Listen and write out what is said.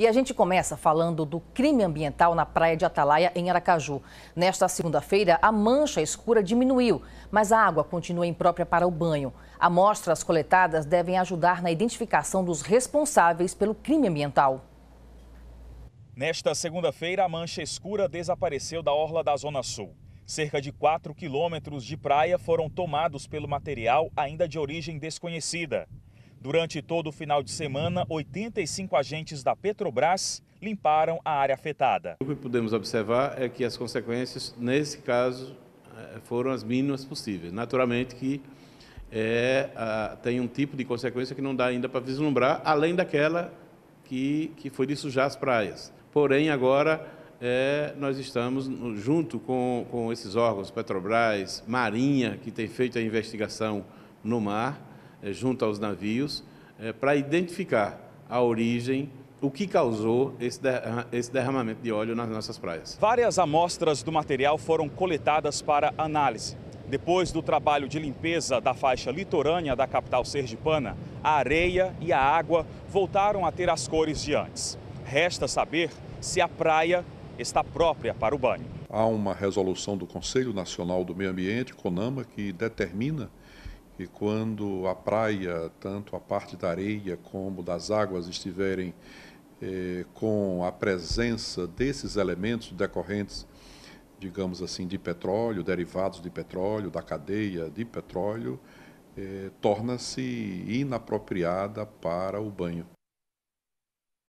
E a gente começa falando do crime ambiental na praia de Atalaia, em Aracaju. Nesta segunda-feira, a mancha escura diminuiu, mas a água continua imprópria para o banho. Amostras coletadas devem ajudar na identificação dos responsáveis pelo crime ambiental. Nesta segunda-feira, a mancha escura desapareceu da orla da Zona Sul. Cerca de 4 quilômetros de praia foram tomados pelo material ainda de origem desconhecida. Durante todo o final de semana, 85 agentes da Petrobras limparam a área afetada. O que podemos observar é que as consequências, nesse caso, eh, foram as mínimas possíveis. Naturalmente que é, tem um tipo de consequência que não dá ainda para vislumbrar, além daquela que, que foi de sujar as praias. Porém, agora é, nós estamos junto com, com esses órgãos, Petrobras, Marinha, que tem feito a investigação no mar, é, junto aos navios é, para identificar a origem o que causou esse, derramamento de óleo nas nossas praias. Várias amostras do material foram coletadas para análise. Depois do trabalho de limpeza da faixa litorânea da capital sergipana, a areia e a água voltaram a ter as cores de antes. Resta saber se a praia está própria para o banho. Há uma resolução do Conselho Nacional do Meio Ambiente, CONAMA, que determina e quando a praia, tanto a parte da areia como das águas, estiverem eh, com a presença desses elementos decorrentes, digamos assim, de petróleo, derivados de petróleo, da cadeia de petróleo, eh, torna-se inapropriada para o banho.